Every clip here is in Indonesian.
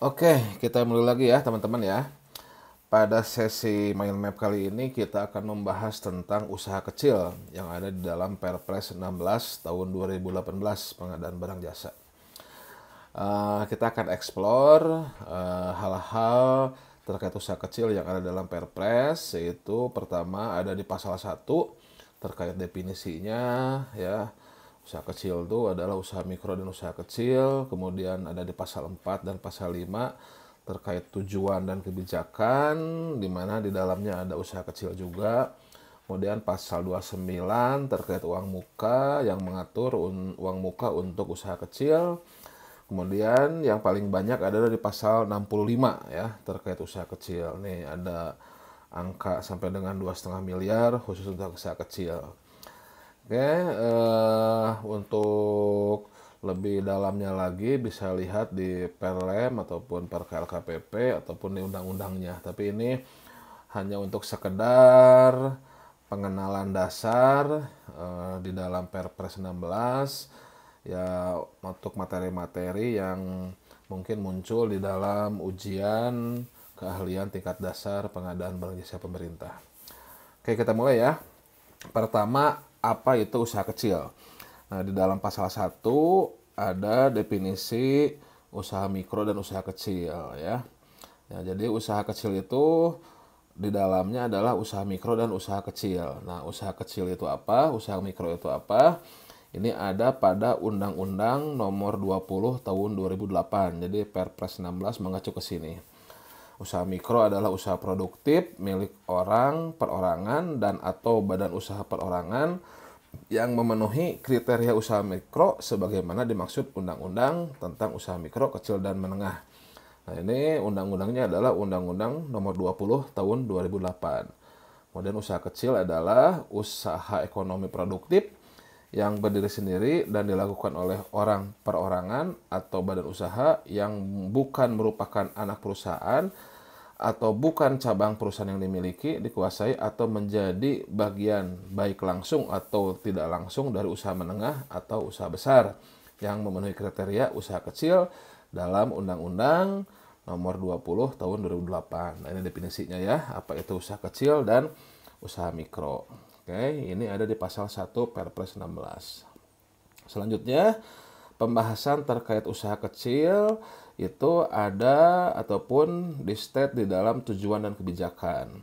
Oke, kita mulai lagi ya teman-teman ya. Pada sesi mind map kali ini kita akan membahas tentang usaha kecil yang ada di dalam Perpres 16 tahun 2018 pengadaan barang jasa. Uh, kita akan explore uh, hal-hal terkait usaha kecil yang ada dalam Perpres yaitu pertama ada di pasal 1 terkait definisinya ya Usaha kecil itu adalah usaha mikro dan usaha kecil, kemudian ada di pasal 4 dan pasal 5 terkait tujuan dan kebijakan, di mana di dalamnya ada usaha kecil juga. Kemudian pasal 29 terkait uang muka yang mengatur uang muka untuk usaha kecil. Kemudian yang paling banyak adalah di pasal 65 ya terkait usaha kecil. Nih ada angka sampai dengan 2,5 miliar khusus untuk usaha kecil. Oke, okay, eh, untuk lebih dalamnya lagi bisa lihat di Perlem ataupun Perkel KPP ataupun di undang-undangnya. Tapi ini hanya untuk sekedar pengenalan dasar uh, di dalam Perpres 16 ya untuk materi-materi yang mungkin muncul di dalam ujian keahlian tingkat dasar pengadaan barang jasa pemerintah. Oke, kita mulai ya. Pertama, apa itu usaha kecil. Nah, di dalam pasal 1 ada definisi usaha mikro dan usaha kecil ya. ya jadi usaha kecil itu di dalamnya adalah usaha mikro dan usaha kecil. Nah, usaha kecil itu apa? Usaha mikro itu apa? Ini ada pada Undang-Undang Nomor 20 Tahun 2008. Jadi Perpres 16 mengacu ke sini. Usaha mikro adalah usaha produktif milik orang, perorangan, dan atau badan usaha perorangan yang memenuhi kriteria usaha mikro sebagaimana dimaksud Undang-Undang tentang usaha mikro kecil dan menengah. Nah ini undang-undangnya adalah Undang-Undang nomor 20 tahun 2008. Kemudian usaha kecil adalah usaha ekonomi produktif yang berdiri sendiri dan dilakukan oleh orang perorangan atau badan usaha yang bukan merupakan anak perusahaan atau bukan cabang perusahaan yang dimiliki, dikuasai atau menjadi bagian baik langsung atau tidak langsung dari usaha menengah atau usaha besar yang memenuhi kriteria usaha kecil dalam Undang-Undang Nomor 20 Tahun 2008. Nah, ini definisinya ya, apa itu usaha kecil dan usaha mikro. Oke, ini ada di pasal 1 Perpres 16. Selanjutnya, pembahasan terkait usaha kecil itu ada ataupun di state di dalam tujuan dan kebijakan.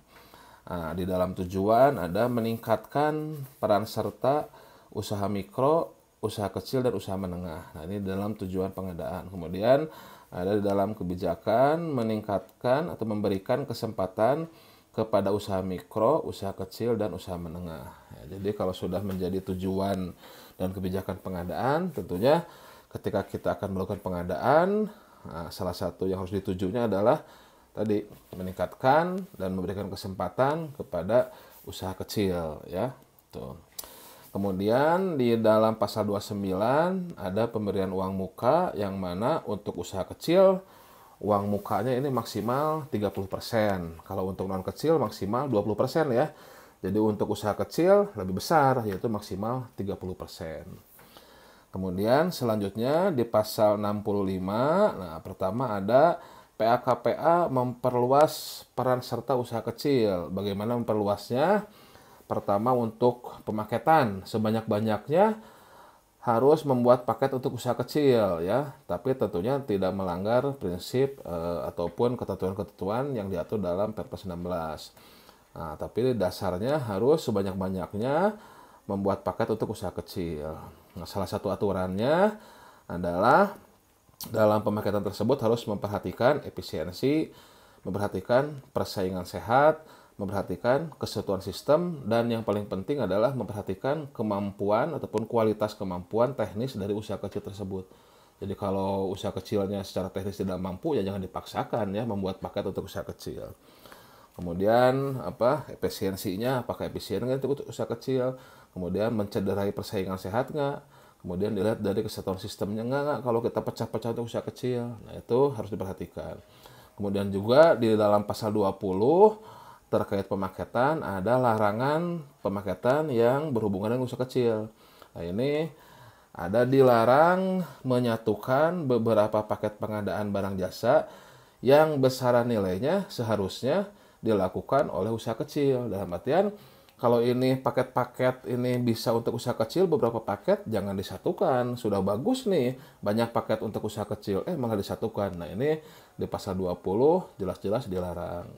Nah, di dalam tujuan ada meningkatkan peran serta usaha mikro, usaha kecil dan usaha menengah. Nah, ini dalam tujuan pengadaan. Kemudian ada di dalam kebijakan meningkatkan atau memberikan kesempatan kepada usaha mikro, usaha kecil, dan usaha menengah. Ya, jadi kalau sudah menjadi tujuan dan kebijakan pengadaan, tentunya ketika kita akan melakukan pengadaan, nah, salah satu yang harus ditujunya adalah tadi meningkatkan dan memberikan kesempatan kepada usaha kecil, ya. Tuh. Kemudian di dalam pasal 29 ada pemberian uang muka yang mana untuk usaha kecil uang mukanya ini maksimal 30%. Kalau untuk non kecil maksimal 20% ya. Jadi untuk usaha kecil lebih besar yaitu maksimal 30%. Kemudian selanjutnya di pasal 65, nah pertama ada PAKPA memperluas peran serta usaha kecil. Bagaimana memperluasnya? Pertama untuk pemaketan sebanyak-banyaknya harus membuat paket untuk usaha kecil ya, tapi tentunya tidak melanggar prinsip eh, ataupun ketentuan-ketentuan yang diatur dalam Perpres 16. Nah, tapi dasarnya harus sebanyak-banyaknya membuat paket untuk usaha kecil. Nah, salah satu aturannya adalah dalam pemaketan tersebut harus memperhatikan efisiensi, memperhatikan persaingan sehat, memperhatikan kesetuan sistem dan yang paling penting adalah memperhatikan kemampuan ataupun kualitas kemampuan teknis dari usia kecil tersebut. Jadi kalau usia kecilnya secara teknis tidak mampu ya jangan dipaksakan ya membuat paket untuk usia kecil. Kemudian apa efisiensinya? Apakah efisien nggak untuk usia kecil? Kemudian mencederai persaingan sehat nggak? Kemudian dilihat dari kesatuan sistemnya nggak nggak? Kalau kita pecah-pecah untuk usia kecil, nah itu harus diperhatikan. Kemudian juga di dalam pasal 20 terkait pemaketan ada larangan pemaketan yang berhubungan dengan usaha kecil. Nah, ini ada dilarang menyatukan beberapa paket pengadaan barang jasa yang besaran nilainya seharusnya dilakukan oleh usaha kecil. Dalam artian kalau ini paket-paket ini bisa untuk usaha kecil beberapa paket jangan disatukan sudah bagus nih banyak paket untuk usaha kecil eh malah disatukan nah ini di pasal 20 jelas-jelas dilarang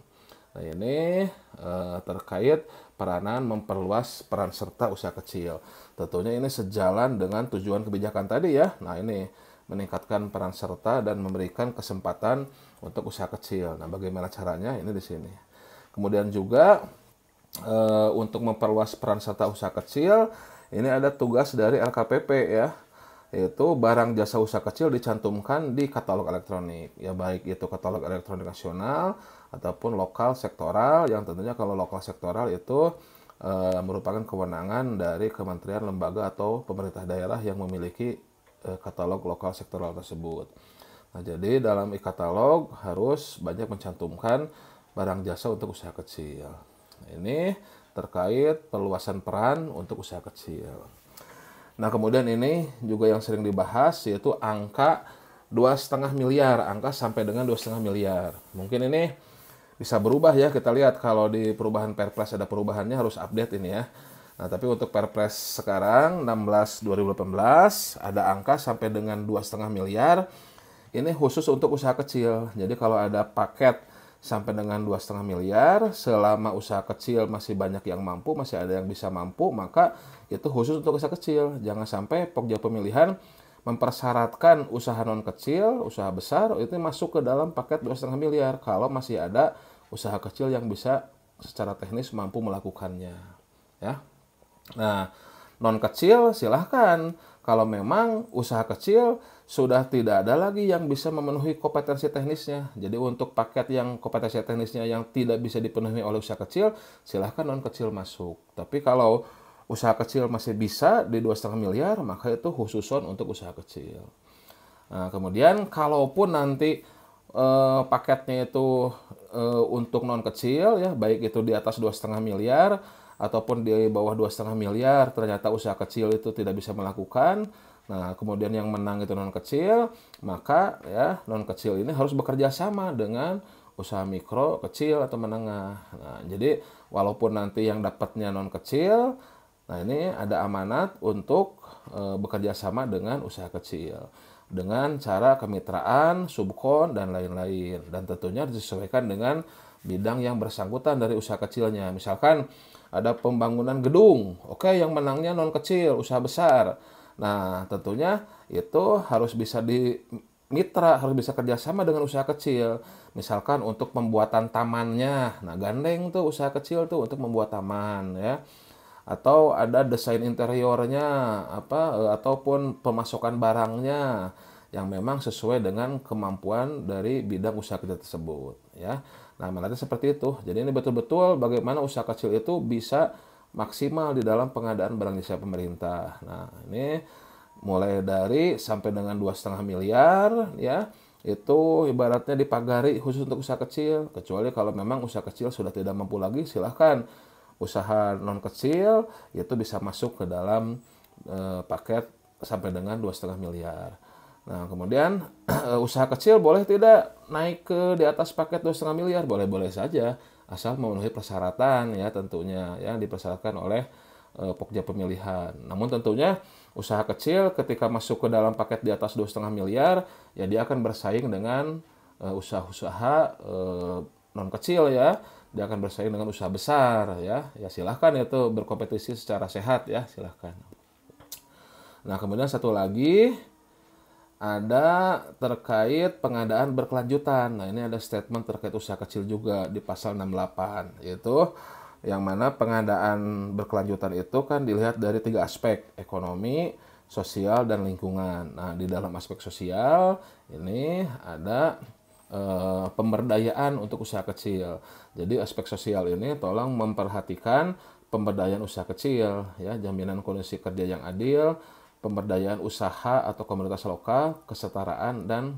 nah ini uh, terkait peranan memperluas peran serta usaha kecil. Tentunya ini sejalan dengan tujuan kebijakan tadi ya. Nah ini meningkatkan peran serta dan memberikan kesempatan untuk usaha kecil. Nah bagaimana caranya? Ini di sini. Kemudian juga e, untuk memperluas peran serta usaha kecil, ini ada tugas dari LKPP ya yaitu barang jasa usaha kecil dicantumkan di katalog elektronik ya baik itu katalog elektronik nasional ataupun lokal sektoral yang tentunya kalau lokal sektoral itu e, merupakan kewenangan dari kementerian, lembaga atau pemerintah daerah yang memiliki e, katalog lokal sektoral tersebut. Nah, jadi dalam e-katalog harus banyak mencantumkan barang jasa untuk usaha kecil. Nah, ini terkait perluasan peran untuk usaha kecil. Nah, kemudian ini juga yang sering dibahas yaitu angka 2,5 miliar, angka sampai dengan 2,5 miliar. Mungkin ini bisa berubah ya. Kita lihat kalau di perubahan Perpres ada perubahannya harus update ini ya. Nah, tapi untuk Perpres sekarang 16 2018 ada angka sampai dengan dua setengah miliar. Ini khusus untuk usaha kecil. Jadi kalau ada paket sampai dengan dua setengah miliar, selama usaha kecil masih banyak yang mampu, masih ada yang bisa mampu, maka itu khusus untuk usaha kecil. Jangan sampai pokja pemilihan mempersyaratkan usaha non kecil, usaha besar itu masuk ke dalam paket dua setengah miliar kalau masih ada usaha kecil yang bisa secara teknis mampu melakukannya ya nah non kecil silahkan kalau memang usaha kecil sudah tidak ada lagi yang bisa memenuhi kompetensi teknisnya. Jadi untuk paket yang kompetensi teknisnya yang tidak bisa dipenuhi oleh usaha kecil, silahkan non kecil masuk. Tapi kalau usaha kecil masih bisa di dua setengah miliar, maka itu khusus untuk usaha kecil. Nah, kemudian kalaupun nanti eh, paketnya itu e, untuk non kecil ya baik itu di atas dua setengah miliar ataupun di bawah dua setengah miliar ternyata usaha kecil itu tidak bisa melakukan nah kemudian yang menang itu non kecil maka ya non kecil ini harus bekerja sama dengan usaha mikro kecil atau menengah nah jadi walaupun nanti yang dapatnya non kecil nah ini ada amanat untuk e, bekerja sama dengan usaha kecil dengan cara kemitraan, subkon, dan lain-lain. Dan tentunya disesuaikan dengan bidang yang bersangkutan dari usaha kecilnya. Misalkan ada pembangunan gedung, oke yang menangnya non kecil, usaha besar. Nah tentunya itu harus bisa di mitra, harus bisa kerjasama dengan usaha kecil. Misalkan untuk pembuatan tamannya, nah gandeng tuh usaha kecil tuh untuk membuat taman ya atau ada desain interiornya apa eh, ataupun pemasukan barangnya yang memang sesuai dengan kemampuan dari bidang usaha kita tersebut ya. Nah, menariknya seperti itu. Jadi ini betul-betul bagaimana usaha kecil itu bisa maksimal di dalam pengadaan barang jasa pemerintah. Nah, ini mulai dari sampai dengan dua setengah miliar ya itu ibaratnya dipagari khusus untuk usaha kecil kecuali kalau memang usaha kecil sudah tidak mampu lagi silahkan usaha non kecil itu bisa masuk ke dalam e, paket sampai dengan dua setengah miliar. Nah kemudian usaha kecil boleh tidak naik ke di atas paket dua setengah miliar boleh boleh saja asal memenuhi persyaratan ya tentunya yang dipersyaratkan oleh e, pokja pemilihan. Namun tentunya usaha kecil ketika masuk ke dalam paket di atas dua setengah miliar ya dia akan bersaing dengan eh, usaha-usaha non kecil ya dia akan bersaing dengan usaha besar ya ya silahkan itu berkompetisi secara sehat ya silahkan nah kemudian satu lagi ada terkait pengadaan berkelanjutan nah ini ada statement terkait usaha kecil juga di pasal 68 yaitu yang mana pengadaan berkelanjutan itu kan dilihat dari tiga aspek ekonomi sosial dan lingkungan nah di dalam aspek sosial ini ada Eh, pemberdayaan untuk usaha kecil. Jadi aspek sosial ini tolong memperhatikan pemberdayaan usaha kecil, ya jaminan kondisi kerja yang adil, pemberdayaan usaha atau komunitas lokal, kesetaraan dan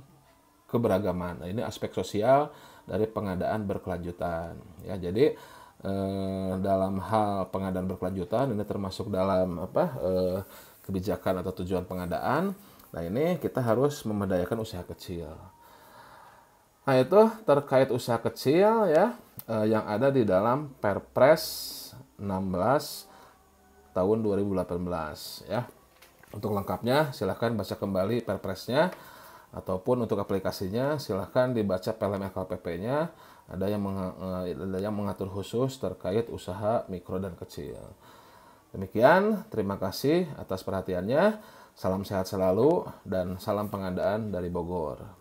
keberagaman. Nah, ini aspek sosial dari pengadaan berkelanjutan. Ya, jadi eh, dalam hal pengadaan berkelanjutan ini termasuk dalam apa eh, kebijakan atau tujuan pengadaan. Nah, ini kita harus memberdayakan usaha kecil. Nah itu terkait usaha kecil ya eh, yang ada di dalam Perpres 16 tahun 2018 ya. Untuk lengkapnya silahkan baca kembali Perpresnya ataupun untuk aplikasinya silahkan dibaca PLM LKPP-nya ada yang meng, eh, ada yang mengatur khusus terkait usaha mikro dan kecil. Demikian, terima kasih atas perhatiannya. Salam sehat selalu dan salam pengadaan dari Bogor.